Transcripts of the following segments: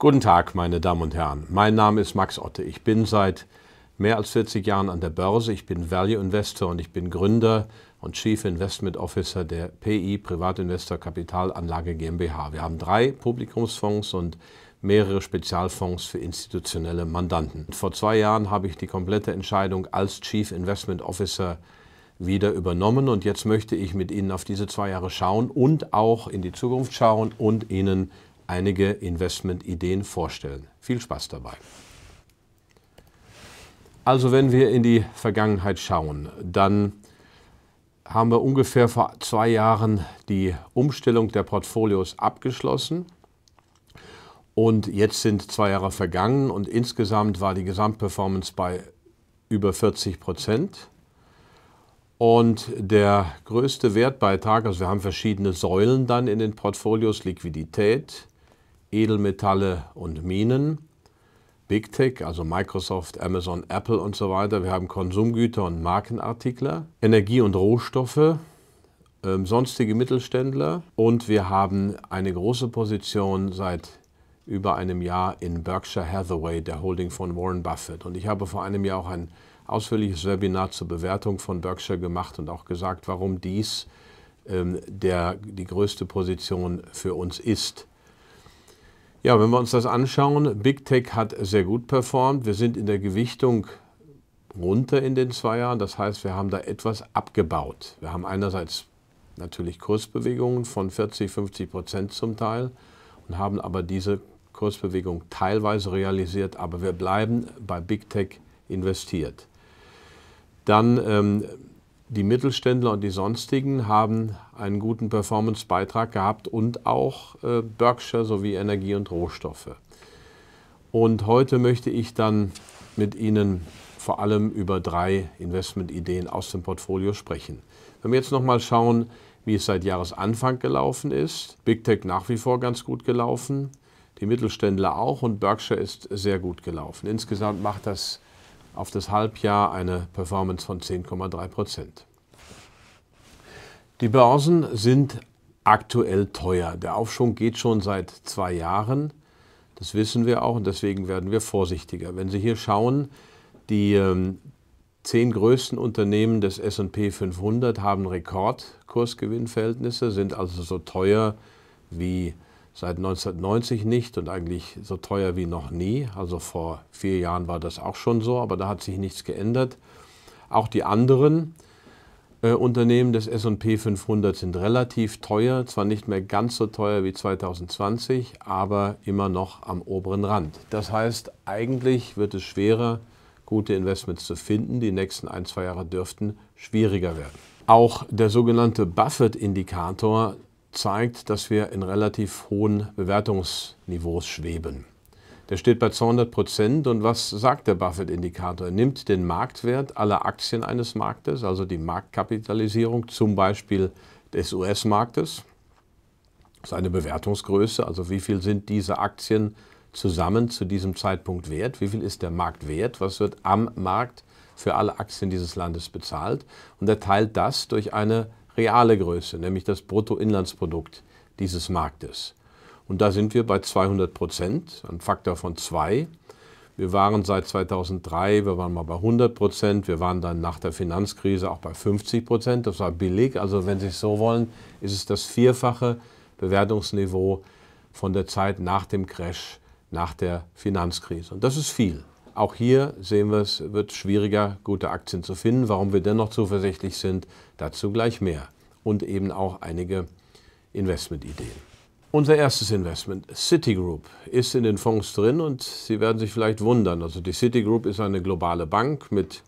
Guten Tag, meine Damen und Herren. Mein Name ist Max Otte. Ich bin seit mehr als 40 Jahren an der Börse. Ich bin Value Investor und ich bin Gründer und Chief Investment Officer der PI Privatinvestor Kapitalanlage GmbH. Wir haben drei Publikumsfonds und mehrere Spezialfonds für institutionelle Mandanten. Vor zwei Jahren habe ich die komplette Entscheidung als Chief Investment Officer wieder übernommen und jetzt möchte ich mit Ihnen auf diese zwei Jahre schauen und auch in die Zukunft schauen und Ihnen einige Investmentideen vorstellen. Viel Spaß dabei. Also wenn wir in die Vergangenheit schauen, dann haben wir ungefähr vor zwei Jahren die Umstellung der Portfolios abgeschlossen. Und jetzt sind zwei Jahre vergangen und insgesamt war die Gesamtperformance bei über 40 Prozent. Und der größte Wertbeitrag, also wir haben verschiedene Säulen dann in den Portfolios, Liquidität, Edelmetalle und Minen. Big Tech, also Microsoft, Amazon, Apple und so weiter. Wir haben Konsumgüter und Markenartikler, Energie und Rohstoffe, ähm, sonstige Mittelständler und wir haben eine große Position seit über einem Jahr in Berkshire Hathaway, der Holding von Warren Buffett. Und ich habe vor einem Jahr auch ein ausführliches Webinar zur Bewertung von Berkshire gemacht und auch gesagt, warum dies ähm, der, die größte Position für uns ist. Ja, wenn wir uns das anschauen, Big Tech hat sehr gut performt. Wir sind in der Gewichtung runter in den zwei Jahren. Das heißt, wir haben da etwas abgebaut. Wir haben einerseits natürlich Kursbewegungen von 40, 50 Prozent zum Teil und haben aber diese Kursbewegung teilweise realisiert, aber wir bleiben bei Big Tech investiert. Dann ähm, die Mittelständler und die sonstigen haben einen guten Performance-Beitrag gehabt und auch äh, Berkshire sowie Energie und Rohstoffe. Und heute möchte ich dann mit Ihnen vor allem über drei Investmentideen aus dem Portfolio sprechen. Wenn wir jetzt nochmal schauen, wie es seit Jahresanfang gelaufen ist, Big Tech nach wie vor ganz gut gelaufen, die Mittelständler auch und Berkshire ist sehr gut gelaufen. Insgesamt macht das auf das Halbjahr eine Performance von 10,3 Prozent. Die Börsen sind aktuell teuer. Der Aufschwung geht schon seit zwei Jahren. Das wissen wir auch und deswegen werden wir vorsichtiger. Wenn Sie hier schauen, die ähm, zehn größten Unternehmen des SP 500 haben Rekordkursgewinnverhältnisse, sind also so teuer wie seit 1990 nicht und eigentlich so teuer wie noch nie. Also vor vier Jahren war das auch schon so, aber da hat sich nichts geändert. Auch die anderen äh, Unternehmen des SP 500 sind relativ teuer, zwar nicht mehr ganz so teuer wie 2020, aber immer noch am oberen Rand. Das heißt, eigentlich wird es schwerer, gute Investments zu finden. Die nächsten ein, zwei Jahre dürften schwieriger werden. Auch der sogenannte Buffett-Indikator zeigt, dass wir in relativ hohen Bewertungsniveaus schweben. Der steht bei 200 Prozent. Und was sagt der Buffett-Indikator? Er nimmt den Marktwert aller Aktien eines Marktes, also die Marktkapitalisierung, zum Beispiel des US-Marktes. seine Bewertungsgröße, also wie viel sind diese Aktien zusammen zu diesem Zeitpunkt wert? Wie viel ist der Markt wert? Was wird am Markt für alle Aktien dieses Landes bezahlt? Und er teilt das durch eine reale Größe, nämlich das Bruttoinlandsprodukt dieses Marktes. Und da sind wir bei 200 Prozent, ein Faktor von zwei. Wir waren seit 2003, wir waren mal bei 100 Prozent, wir waren dann nach der Finanzkrise auch bei 50 Prozent, das war billig. Also wenn Sie es so wollen, ist es das vierfache Bewertungsniveau von der Zeit nach dem Crash, nach der Finanzkrise. Und das ist viel. Auch hier sehen wir, es wird schwieriger, gute Aktien zu finden. Warum wir dennoch zuversichtlich sind, dazu gleich mehr. Und eben auch einige Investmentideen. Unser erstes Investment, Citigroup, ist in den Fonds drin und Sie werden sich vielleicht wundern. Also die Citigroup ist eine globale Bank mit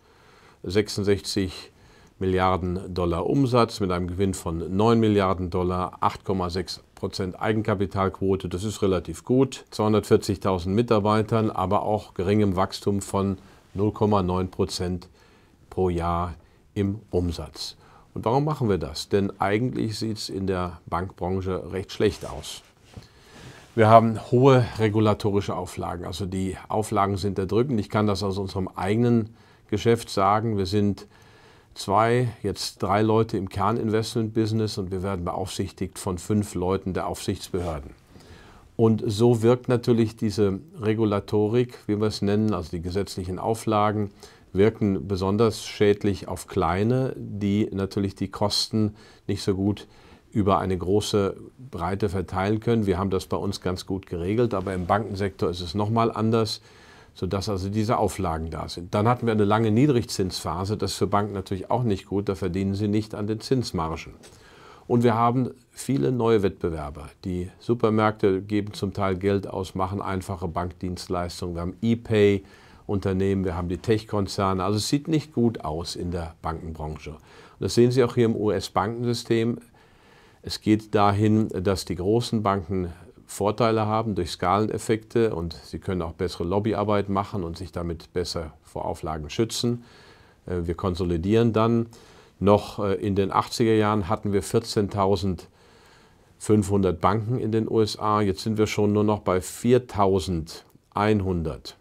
66 Milliarden Dollar Umsatz, mit einem Gewinn von 9 Milliarden Dollar, 8,6 Prozent Eigenkapitalquote, das ist relativ gut. 240.000 Mitarbeitern, aber auch geringem Wachstum von 0,9 pro Jahr im Umsatz. Und warum machen wir das? Denn eigentlich sieht es in der Bankbranche recht schlecht aus. Wir haben hohe regulatorische Auflagen, also die Auflagen sind erdrückend. Ich kann das aus unserem eigenen Geschäft sagen. Wir sind zwei, jetzt drei Leute im Kerninvestment-Business und wir werden beaufsichtigt von fünf Leuten der Aufsichtsbehörden. Und so wirkt natürlich diese Regulatorik, wie wir es nennen, also die gesetzlichen Auflagen, wirken besonders schädlich auf kleine, die natürlich die Kosten nicht so gut über eine große Breite verteilen können. Wir haben das bei uns ganz gut geregelt, aber im Bankensektor ist es nochmal anders sodass also diese Auflagen da sind. Dann hatten wir eine lange Niedrigzinsphase, das ist für Banken natürlich auch nicht gut, da verdienen sie nicht an den Zinsmargen. Und wir haben viele neue Wettbewerber. Die Supermärkte geben zum Teil Geld aus, machen einfache Bankdienstleistungen. Wir haben E-Pay, Unternehmen, wir haben die Tech-Konzerne. Also es sieht nicht gut aus in der Bankenbranche. Und das sehen Sie auch hier im US-Bankensystem. Es geht dahin, dass die großen Banken Vorteile haben durch Skaleneffekte und sie können auch bessere Lobbyarbeit machen und sich damit besser vor Auflagen schützen. Äh, wir konsolidieren dann. Noch äh, in den 80er Jahren hatten wir 14.500 Banken in den USA. Jetzt sind wir schon nur noch bei 4.100.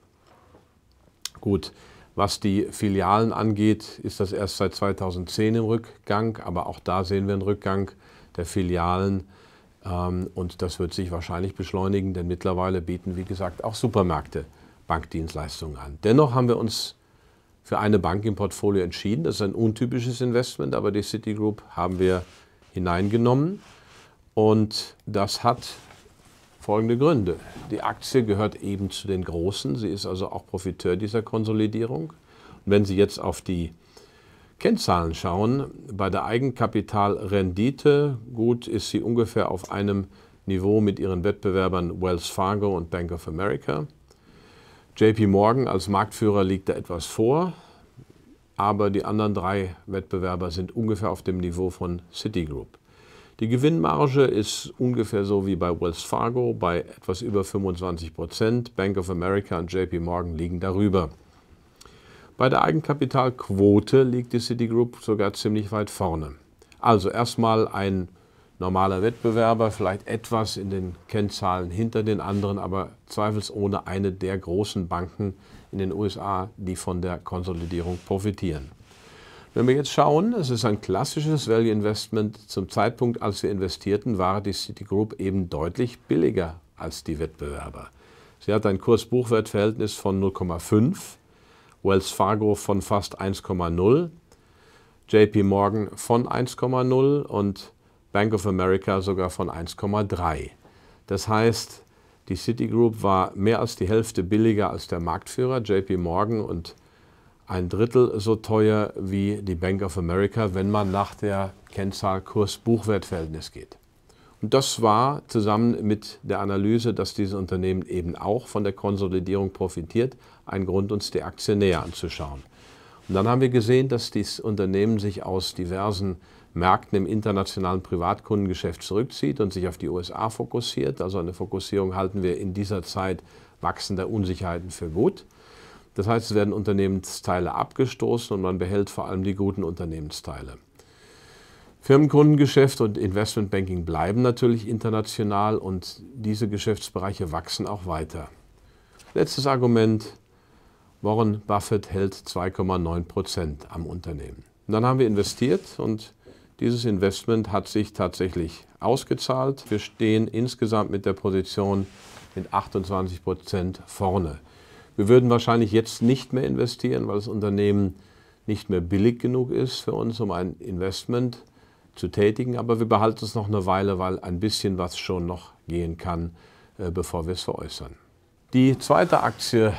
Gut, was die Filialen angeht, ist das erst seit 2010 im Rückgang, aber auch da sehen wir einen Rückgang der Filialen ähm, und das wird sich wahrscheinlich beschleunigen, denn mittlerweile bieten, wie gesagt, auch Supermärkte Bankdienstleistungen an. Dennoch haben wir uns für eine Bank im Portfolio entschieden. Das ist ein untypisches Investment, aber die Citigroup haben wir hineingenommen. Und das hat folgende Gründe. Die Aktie gehört eben zu den Großen. Sie ist also auch Profiteur dieser Konsolidierung. Und wenn sie jetzt auf die Kennzahlen schauen, bei der Eigenkapitalrendite, gut, ist sie ungefähr auf einem Niveau mit ihren Wettbewerbern Wells Fargo und Bank of America. JP Morgan als Marktführer liegt da etwas vor, aber die anderen drei Wettbewerber sind ungefähr auf dem Niveau von Citigroup. Die Gewinnmarge ist ungefähr so wie bei Wells Fargo bei etwas über 25 Prozent. Bank of America und JP Morgan liegen darüber. Bei der Eigenkapitalquote liegt die Citigroup sogar ziemlich weit vorne. Also erstmal ein normaler Wettbewerber, vielleicht etwas in den Kennzahlen hinter den anderen, aber zweifelsohne eine der großen Banken in den USA, die von der Konsolidierung profitieren. Wenn wir jetzt schauen, es ist ein klassisches Value Investment. Zum Zeitpunkt, als wir investierten, war die Citigroup eben deutlich billiger als die Wettbewerber. Sie hat ein Kurs-Buchwert-Verhältnis von 0,5 Wells Fargo von fast 1,0, JP Morgan von 1,0 und Bank of America sogar von 1,3. Das heißt, die Citigroup war mehr als die Hälfte billiger als der Marktführer JP Morgan und ein Drittel so teuer wie die Bank of America, wenn man nach der Kennzahl Kurs-Buchwert-Verhältnis geht. Und das war zusammen mit der Analyse, dass dieses Unternehmen eben auch von der Konsolidierung profitiert, ein Grund, uns die Aktie näher anzuschauen. Und dann haben wir gesehen, dass dieses Unternehmen sich aus diversen Märkten im internationalen Privatkundengeschäft zurückzieht und sich auf die USA fokussiert. Also eine Fokussierung halten wir in dieser Zeit wachsender Unsicherheiten für gut. Das heißt, es werden Unternehmensteile abgestoßen und man behält vor allem die guten Unternehmensteile. Firmenkundengeschäft und Investmentbanking bleiben natürlich international und diese Geschäftsbereiche wachsen auch weiter. Letztes Argument. Warren Buffett hält 2,9 Prozent am Unternehmen. Und dann haben wir investiert und dieses Investment hat sich tatsächlich ausgezahlt. Wir stehen insgesamt mit der Position mit 28 Prozent vorne. Wir würden wahrscheinlich jetzt nicht mehr investieren, weil das Unternehmen nicht mehr billig genug ist für uns, um ein Investment zu zu tätigen. Aber wir behalten es noch eine Weile, weil ein bisschen was schon noch gehen kann, äh, bevor wir es veräußern. Die zweite Aktie,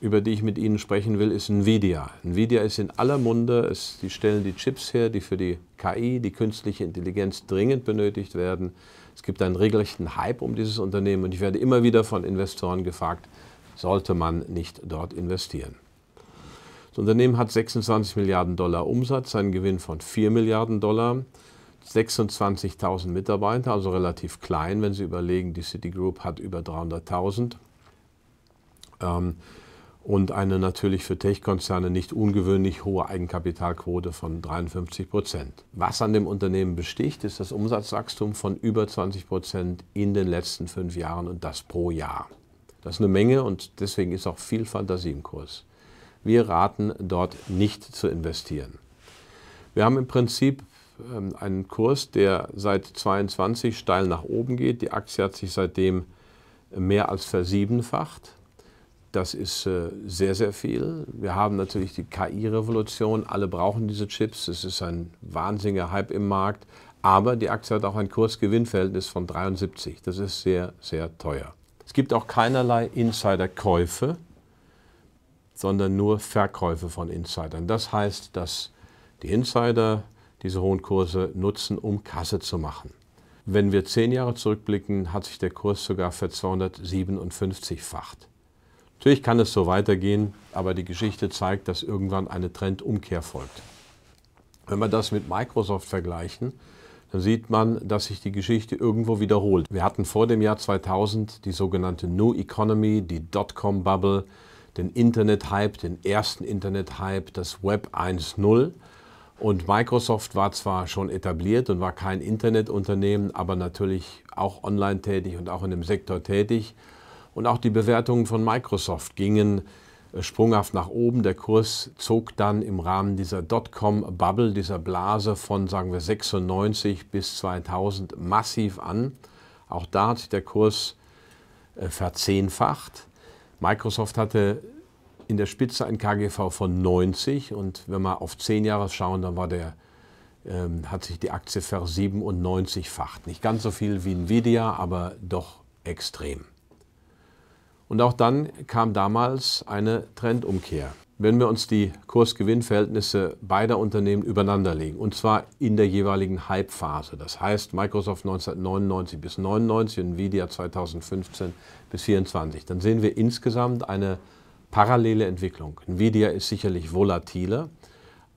über die ich mit Ihnen sprechen will, ist Nvidia. Nvidia ist in aller Munde. Es, die stellen die Chips her, die für die KI, die künstliche Intelligenz dringend benötigt werden. Es gibt einen regelrechten Hype um dieses Unternehmen und ich werde immer wieder von Investoren gefragt, sollte man nicht dort investieren. Das Unternehmen hat 26 Milliarden Dollar Umsatz, einen Gewinn von 4 Milliarden Dollar, 26.000 Mitarbeiter, also relativ klein, wenn Sie überlegen, die Citigroup hat über 300.000. Ähm, und eine natürlich für Tech-Konzerne nicht ungewöhnlich hohe Eigenkapitalquote von 53 Prozent. Was an dem Unternehmen besticht, ist das Umsatzwachstum von über 20 Prozent in den letzten fünf Jahren und das pro Jahr. Das ist eine Menge und deswegen ist auch viel Fantasie im Kurs. Wir raten dort nicht zu investieren. Wir haben im Prinzip ähm, einen Kurs, der seit 22 steil nach oben geht. Die Aktie hat sich seitdem mehr als versiebenfacht. Das ist äh, sehr, sehr viel. Wir haben natürlich die KI-Revolution. Alle brauchen diese Chips. Es ist ein wahnsinniger Hype im Markt. Aber die Aktie hat auch ein Kursgewinnverhältnis von 73. Das ist sehr, sehr teuer. Es gibt auch keinerlei Insiderkäufe sondern nur Verkäufe von Insidern. Das heißt, dass die Insider diese hohen Kurse nutzen, um Kasse zu machen. Wenn wir zehn Jahre zurückblicken, hat sich der Kurs sogar ver 257-facht. Natürlich kann es so weitergehen, aber die Geschichte zeigt, dass irgendwann eine Trendumkehr folgt. Wenn wir das mit Microsoft vergleichen, dann sieht man, dass sich die Geschichte irgendwo wiederholt. Wir hatten vor dem Jahr 2000 die sogenannte New Economy, die Dotcom-Bubble, den Internet-Hype, den ersten Internet-Hype, das Web 1.0. Und Microsoft war zwar schon etabliert und war kein Internetunternehmen, aber natürlich auch online tätig und auch in dem Sektor tätig. Und auch die Bewertungen von Microsoft gingen äh, sprunghaft nach oben. Der Kurs zog dann im Rahmen dieser Dotcom-Bubble, dieser Blase von, sagen wir, 96 bis 2000 massiv an. Auch da hat sich der Kurs äh, verzehnfacht. Microsoft hatte in der Spitze ein KGV von 90 und wenn wir auf 10 Jahre schauen, dann war der, ähm, hat sich die Aktie ver 97-facht. Nicht ganz so viel wie Nvidia, aber doch extrem. Und auch dann kam damals eine Trendumkehr wenn wir uns die Kursgewinnverhältnisse beider Unternehmen übereinander legen, und zwar in der jeweiligen Hype-Phase. Das heißt Microsoft 1999 bis 1999, Nvidia 2015 bis 2024, Dann sehen wir insgesamt eine parallele Entwicklung. Nvidia ist sicherlich volatiler,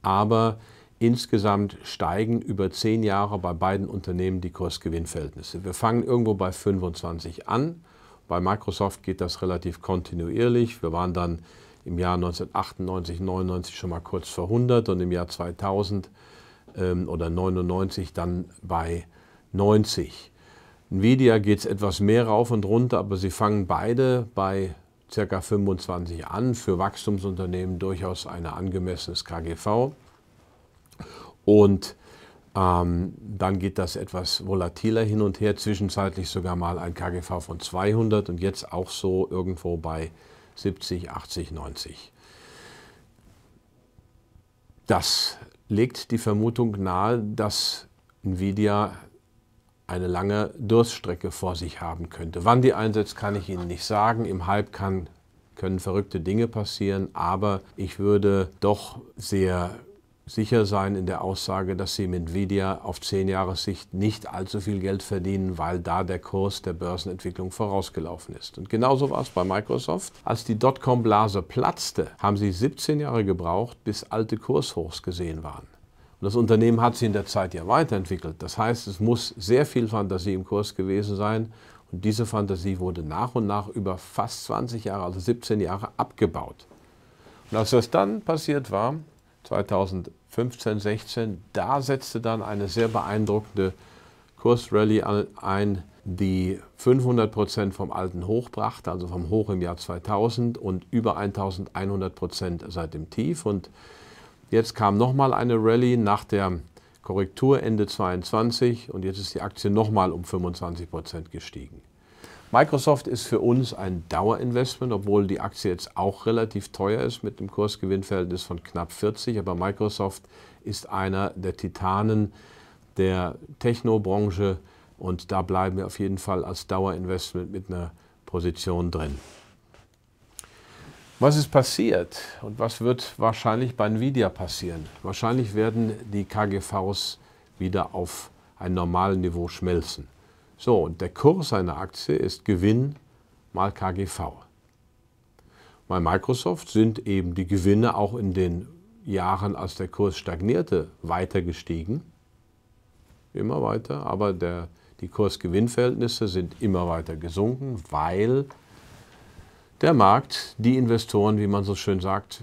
aber insgesamt steigen über zehn Jahre bei beiden Unternehmen die Kursgewinnverhältnisse. Wir fangen irgendwo bei 25 an. Bei Microsoft geht das relativ kontinuierlich. Wir waren dann im Jahr 1998, 99 schon mal kurz vor 100 und im Jahr 2000 ähm, oder 99 dann bei 90. Nvidia geht es etwas mehr rauf und runter, aber sie fangen beide bei ca. 25 an. Für Wachstumsunternehmen durchaus ein angemessenes KGV. Und ähm, dann geht das etwas volatiler hin und her, zwischenzeitlich sogar mal ein KGV von 200 und jetzt auch so irgendwo bei 70, 80, 90. Das legt die Vermutung nahe, dass Nvidia eine lange Durststrecke vor sich haben könnte. Wann die einsetzt, kann ich Ihnen nicht sagen. Im Hype kann, können verrückte Dinge passieren, aber ich würde doch sehr sicher sein in der Aussage, dass sie mit Nvidia auf 10 Jahressicht nicht allzu viel Geld verdienen, weil da der Kurs der Börsenentwicklung vorausgelaufen ist. Und genauso war es bei Microsoft. Als die Dotcom-Blase platzte, haben sie 17 Jahre gebraucht, bis alte Kurshochs gesehen waren. Und das Unternehmen hat sich in der Zeit ja weiterentwickelt. Das heißt, es muss sehr viel Fantasie im Kurs gewesen sein. Und diese Fantasie wurde nach und nach über fast 20 Jahre, also 17 Jahre, abgebaut. Und als das dann passiert war, 2015, 16. Da setzte dann eine sehr beeindruckende Kursrallye ein, die 500 Prozent vom alten Hoch brachte, also vom Hoch im Jahr 2000 und über 1100 Prozent seit dem Tief. Und jetzt kam nochmal eine Rallye nach der Korrektur Ende 2022 und jetzt ist die Aktie nochmal um 25 Prozent gestiegen. Microsoft ist für uns ein Dauerinvestment, obwohl die Aktie jetzt auch relativ teuer ist mit einem Kursgewinnverhältnis von knapp 40. Aber Microsoft ist einer der Titanen der Technobranche und da bleiben wir auf jeden Fall als Dauerinvestment mit einer Position drin. Was ist passiert und was wird wahrscheinlich bei Nvidia passieren? Wahrscheinlich werden die KGVs wieder auf ein normales Niveau schmelzen. So, und der Kurs einer Aktie ist Gewinn mal KGV. Bei Microsoft sind eben die Gewinne auch in den Jahren, als der Kurs stagnierte, weiter gestiegen. Immer weiter, aber der, die Kursgewinnverhältnisse sind immer weiter gesunken, weil der Markt, die Investoren, wie man so schön sagt,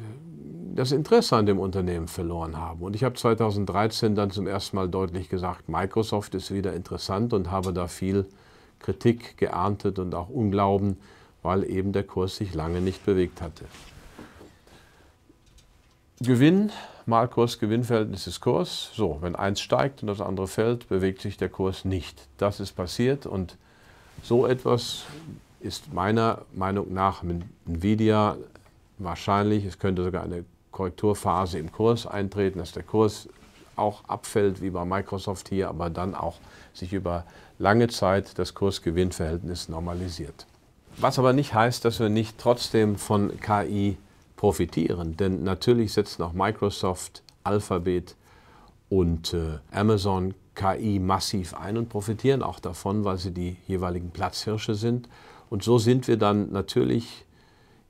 das Interesse an dem Unternehmen verloren haben. Und ich habe 2013 dann zum ersten Mal deutlich gesagt, Microsoft ist wieder interessant und habe da viel Kritik geerntet und auch Unglauben, weil eben der Kurs sich lange nicht bewegt hatte. Gewinn mal Kurs, Gewinnverhältnis ist Kurs. So, wenn eins steigt und das andere fällt, bewegt sich der Kurs nicht. Das ist passiert und so etwas ist meiner Meinung nach mit Nvidia wahrscheinlich, es könnte sogar eine Korrekturphase im Kurs eintreten, dass der Kurs auch abfällt wie bei Microsoft hier, aber dann auch sich über lange Zeit das Kursgewinnverhältnis normalisiert. Was aber nicht heißt, dass wir nicht trotzdem von KI profitieren, denn natürlich setzen auch Microsoft, Alphabet und äh, Amazon KI massiv ein und profitieren auch davon, weil sie die jeweiligen Platzhirsche sind und so sind wir dann natürlich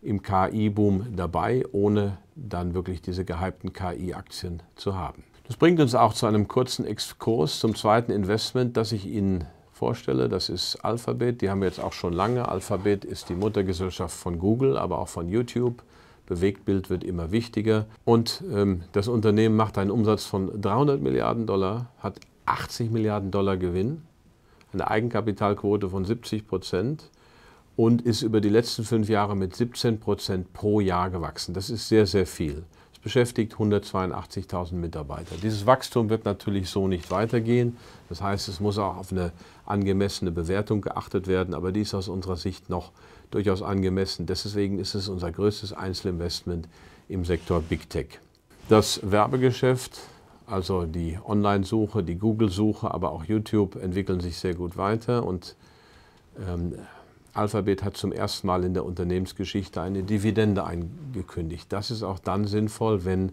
im KI-Boom dabei, ohne dann wirklich diese gehypten KI-Aktien zu haben. Das bringt uns auch zu einem kurzen Exkurs zum zweiten Investment, das ich Ihnen vorstelle. Das ist Alphabet. Die haben wir jetzt auch schon lange. Alphabet ist die Muttergesellschaft von Google, aber auch von YouTube. Bewegtbild wird immer wichtiger. Und ähm, das Unternehmen macht einen Umsatz von 300 Milliarden Dollar, hat 80 Milliarden Dollar Gewinn, eine Eigenkapitalquote von 70 Prozent und ist über die letzten fünf Jahre mit 17 Prozent pro Jahr gewachsen. Das ist sehr, sehr viel. Es beschäftigt 182.000 Mitarbeiter. Dieses Wachstum wird natürlich so nicht weitergehen. Das heißt, es muss auch auf eine angemessene Bewertung geachtet werden, aber die ist aus unserer Sicht noch durchaus angemessen. Deswegen ist es unser größtes Einzelinvestment im Sektor Big Tech. Das Werbegeschäft, also die Online-Suche, die Google-Suche, aber auch YouTube entwickeln sich sehr gut weiter und ähm, Alphabet hat zum ersten Mal in der Unternehmensgeschichte eine Dividende angekündigt. Das ist auch dann sinnvoll, wenn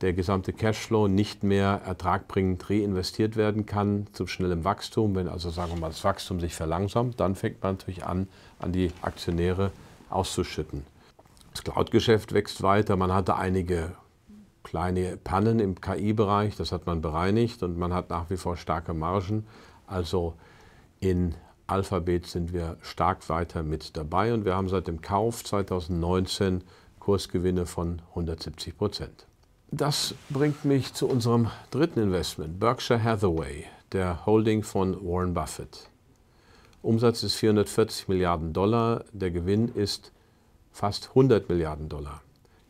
der gesamte Cashflow nicht mehr ertragbringend reinvestiert werden kann zu schnellem Wachstum. Wenn also, sagen wir mal, das Wachstum sich verlangsamt, dann fängt man natürlich an, an die Aktionäre auszuschütten. Das Cloud-Geschäft wächst weiter. Man hatte einige kleine Pannen im KI-Bereich, das hat man bereinigt und man hat nach wie vor starke Margen. Also in Alphabet sind wir stark weiter mit dabei und wir haben seit dem Kauf 2019 Kursgewinne von 170 Prozent. Das bringt mich zu unserem dritten Investment, Berkshire Hathaway, der Holding von Warren Buffett. Umsatz ist 440 Milliarden Dollar, der Gewinn ist fast 100 Milliarden Dollar.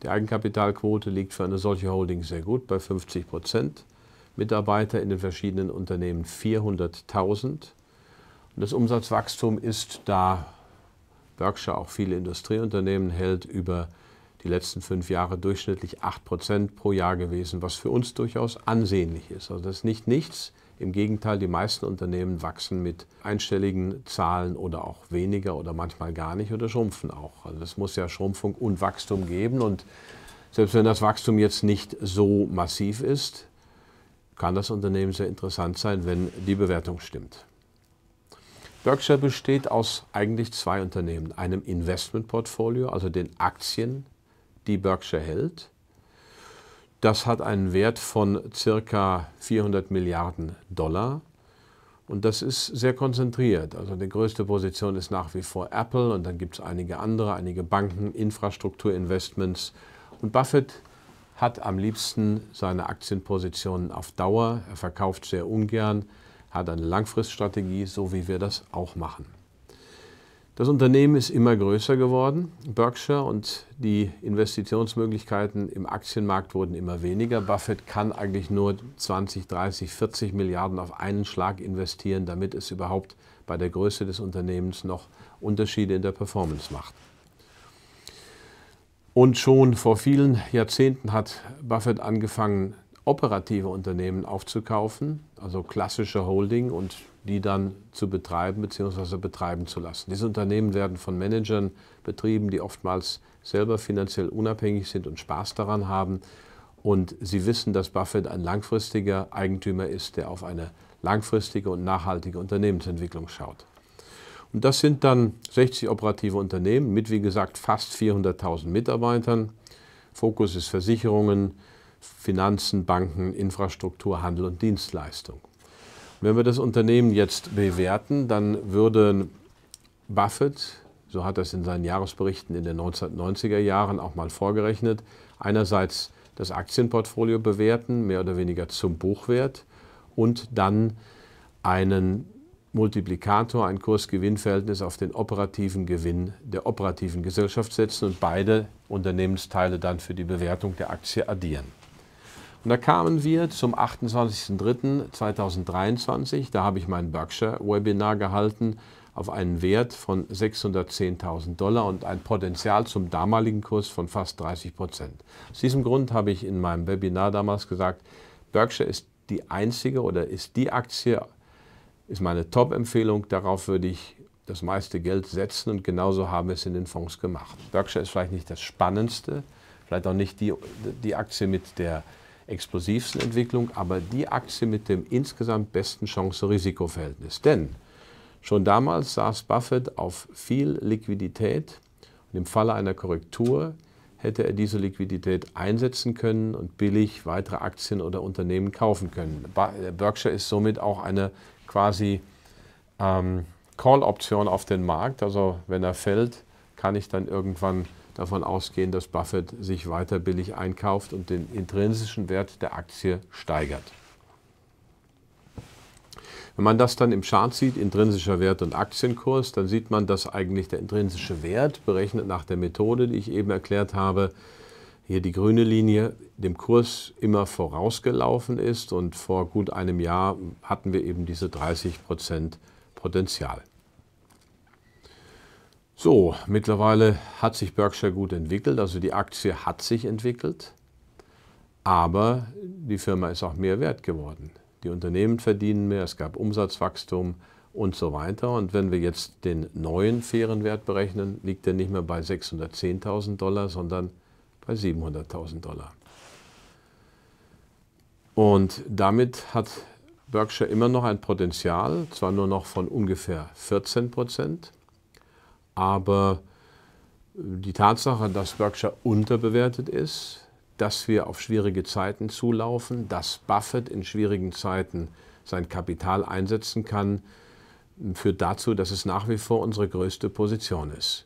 Die Eigenkapitalquote liegt für eine solche Holding sehr gut bei 50 Prozent. Mitarbeiter in den verschiedenen Unternehmen 400.000. Das Umsatzwachstum ist, da Berkshire auch viele Industrieunternehmen hält, über die letzten fünf Jahre durchschnittlich 8 Prozent pro Jahr gewesen, was für uns durchaus ansehnlich ist. Also das ist nicht nichts. Im Gegenteil, die meisten Unternehmen wachsen mit einstelligen Zahlen oder auch weniger oder manchmal gar nicht oder schrumpfen auch. Also es muss ja Schrumpfung und Wachstum geben und selbst wenn das Wachstum jetzt nicht so massiv ist, kann das Unternehmen sehr interessant sein, wenn die Bewertung stimmt. Berkshire besteht aus eigentlich zwei Unternehmen. Einem Investmentportfolio, also den Aktien, die Berkshire hält. Das hat einen Wert von circa 400 Milliarden Dollar. Und das ist sehr konzentriert. Also die größte Position ist nach wie vor Apple und dann gibt es einige andere, einige Banken, Infrastrukturinvestments. Und Buffett hat am liebsten seine Aktienpositionen auf Dauer. Er verkauft sehr ungern hat eine Langfriststrategie, so wie wir das auch machen. Das Unternehmen ist immer größer geworden, Berkshire, und die Investitionsmöglichkeiten im Aktienmarkt wurden immer weniger. Buffett kann eigentlich nur 20, 30, 40 Milliarden auf einen Schlag investieren, damit es überhaupt bei der Größe des Unternehmens noch Unterschiede in der Performance macht. Und schon vor vielen Jahrzehnten hat Buffett angefangen, operative Unternehmen aufzukaufen, also klassische Holding und die dann zu betreiben bzw. betreiben zu lassen. Diese Unternehmen werden von Managern betrieben, die oftmals selber finanziell unabhängig sind und Spaß daran haben. Und sie wissen, dass Buffett ein langfristiger Eigentümer ist, der auf eine langfristige und nachhaltige Unternehmensentwicklung schaut. Und das sind dann 60 operative Unternehmen mit, wie gesagt, fast 400.000 Mitarbeitern. Fokus ist Versicherungen, Finanzen, Banken, Infrastruktur, Handel und Dienstleistung. Wenn wir das Unternehmen jetzt bewerten, dann würde Buffett, so hat er es in seinen Jahresberichten in den 1990er Jahren auch mal vorgerechnet, einerseits das Aktienportfolio bewerten, mehr oder weniger zum Buchwert, und dann einen Multiplikator, ein Kurs-Gewinn-Verhältnis auf den operativen Gewinn der operativen Gesellschaft setzen und beide Unternehmensteile dann für die Bewertung der Aktie addieren. Und da kamen wir zum 28.03.2023, da habe ich mein Berkshire-Webinar gehalten, auf einen Wert von 610.000 Dollar und ein Potenzial zum damaligen Kurs von fast 30 Prozent. Aus diesem Grund habe ich in meinem Webinar damals gesagt, Berkshire ist die einzige oder ist die Aktie, ist meine Top-Empfehlung, darauf würde ich das meiste Geld setzen und genauso haben wir es in den Fonds gemacht. Berkshire ist vielleicht nicht das Spannendste, vielleicht auch nicht die, die Aktie mit der explosivsten Entwicklung, aber die Aktie mit dem insgesamt besten Chance-Risiko-Verhältnis. Denn schon damals saß Buffett auf viel Liquidität und im Falle einer Korrektur hätte er diese Liquidität einsetzen können und billig weitere Aktien oder Unternehmen kaufen können. Äh, Berkshire ist somit auch eine quasi ähm, Call-Option auf den Markt. Also wenn er fällt, kann ich dann irgendwann davon ausgehen, dass Buffett sich weiter billig einkauft und den intrinsischen Wert der Aktie steigert. Wenn man das dann im Chart sieht, intrinsischer Wert und Aktienkurs, dann sieht man, dass eigentlich der intrinsische Wert, berechnet nach der Methode, die ich eben erklärt habe, hier die grüne Linie dem Kurs immer vorausgelaufen ist und vor gut einem Jahr hatten wir eben diese 30 Potenzial. So, mittlerweile hat sich Berkshire gut entwickelt, also die Aktie hat sich entwickelt, aber die Firma ist auch mehr wert geworden. Die Unternehmen verdienen mehr, es gab Umsatzwachstum und so weiter. Und wenn wir jetzt den neuen fairen Wert berechnen, liegt er nicht mehr bei 610.000 Dollar, sondern bei 700.000 Dollar. Und damit hat Berkshire immer noch ein Potenzial, zwar nur noch von ungefähr 14 Prozent, aber die Tatsache, dass Berkshire unterbewertet ist, dass wir auf schwierige Zeiten zulaufen, dass Buffett in schwierigen Zeiten sein Kapital einsetzen kann, führt dazu, dass es nach wie vor unsere größte Position ist.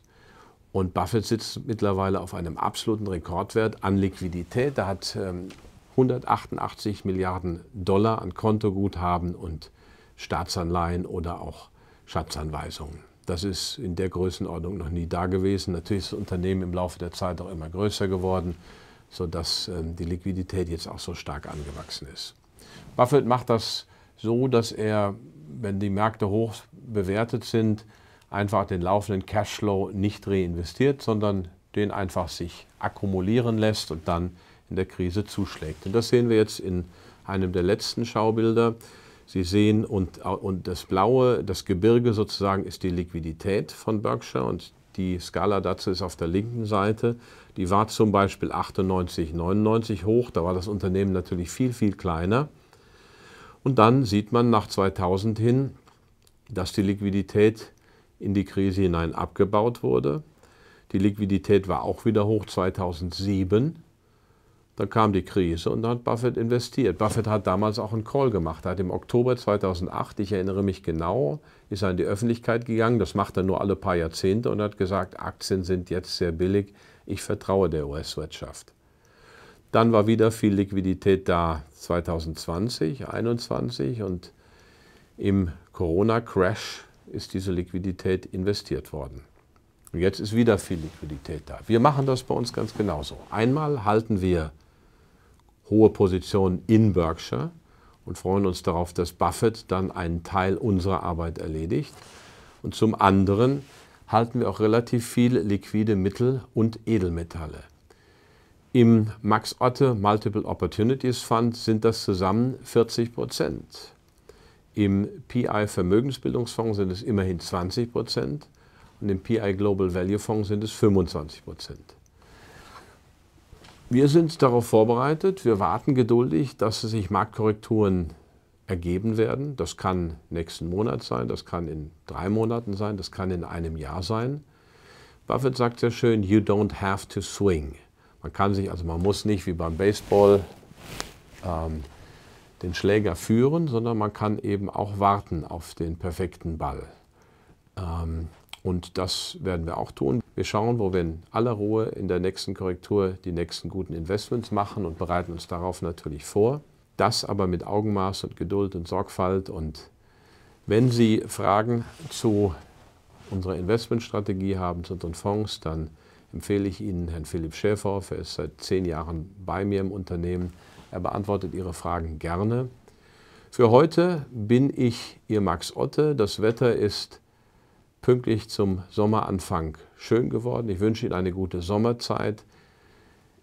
Und Buffett sitzt mittlerweile auf einem absoluten Rekordwert an Liquidität. Er hat 188 ähm, Milliarden Dollar an Kontoguthaben und Staatsanleihen oder auch Schatzanweisungen. Das ist in der Größenordnung noch nie da gewesen. Natürlich ist das Unternehmen im Laufe der Zeit auch immer größer geworden, sodass ähm, die Liquidität jetzt auch so stark angewachsen ist. Buffett macht das so, dass er, wenn die Märkte hoch bewertet sind, einfach den laufenden Cashflow nicht reinvestiert, sondern den einfach sich akkumulieren lässt und dann in der Krise zuschlägt. Und das sehen wir jetzt in einem der letzten Schaubilder. Sie sehen, und, und das Blaue, das Gebirge sozusagen, ist die Liquidität von Berkshire und die Skala dazu ist auf der linken Seite. Die war zum Beispiel 98, 99 hoch. Da war das Unternehmen natürlich viel, viel kleiner. Und dann sieht man nach 2000 hin, dass die Liquidität in die Krise hinein abgebaut wurde. Die Liquidität war auch wieder hoch 2007. Dann kam die Krise und dann hat Buffett investiert. Buffett hat damals auch einen Call gemacht. Er hat im Oktober 2008, ich erinnere mich genau, ist er in die Öffentlichkeit gegangen. Das macht er nur alle paar Jahrzehnte und hat gesagt, Aktien sind jetzt sehr billig. Ich vertraue der US-Wirtschaft. Dann war wieder viel Liquidität da 2020, 2021 und im Corona-Crash ist diese Liquidität investiert worden. Und jetzt ist wieder viel Liquidität da. Wir machen das bei uns ganz genauso. Einmal halten wir hohe Positionen in Berkshire und freuen uns darauf, dass Buffett dann einen Teil unserer Arbeit erledigt. Und zum anderen halten wir auch relativ viel liquide Mittel und Edelmetalle. Im Max Otte Multiple Opportunities Fund sind das zusammen 40 Prozent. Im PI Vermögensbildungsfonds sind es immerhin 20 Prozent und im PI Global Value Fonds sind es 25 Prozent. Wir sind darauf vorbereitet. Wir warten geduldig, dass sich Marktkorrekturen ergeben werden. Das kann nächsten Monat sein, das kann in drei Monaten sein, das kann in einem Jahr sein. Buffett sagt sehr schön, you don't have to swing. Man kann sich, also man muss nicht wie beim Baseball ähm, den Schläger führen, sondern man kann eben auch warten auf den perfekten Ball. Ähm, und das werden wir auch tun. Wir schauen, wo wir in aller Ruhe in der nächsten Korrektur die nächsten guten Investments machen und bereiten uns darauf natürlich vor. Das aber mit Augenmaß und Geduld und Sorgfalt. Und wenn Sie Fragen zu unserer Investmentstrategie haben, zu unseren Fonds, dann empfehle ich Ihnen Herrn Philipp Schäfer. Er ist seit zehn Jahren bei mir im Unternehmen. Er beantwortet Ihre Fragen gerne. Für heute bin ich Ihr Max Otte. Das Wetter ist pünktlich zum Sommeranfang schön geworden. Ich wünsche Ihnen eine gute Sommerzeit.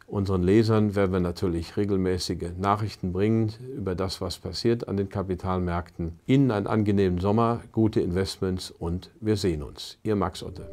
Unseren Lesern werden wir natürlich regelmäßige Nachrichten bringen über das, was passiert an den Kapitalmärkten. Ihnen einen angenehmen Sommer, gute Investments und wir sehen uns. Ihr Max Otte.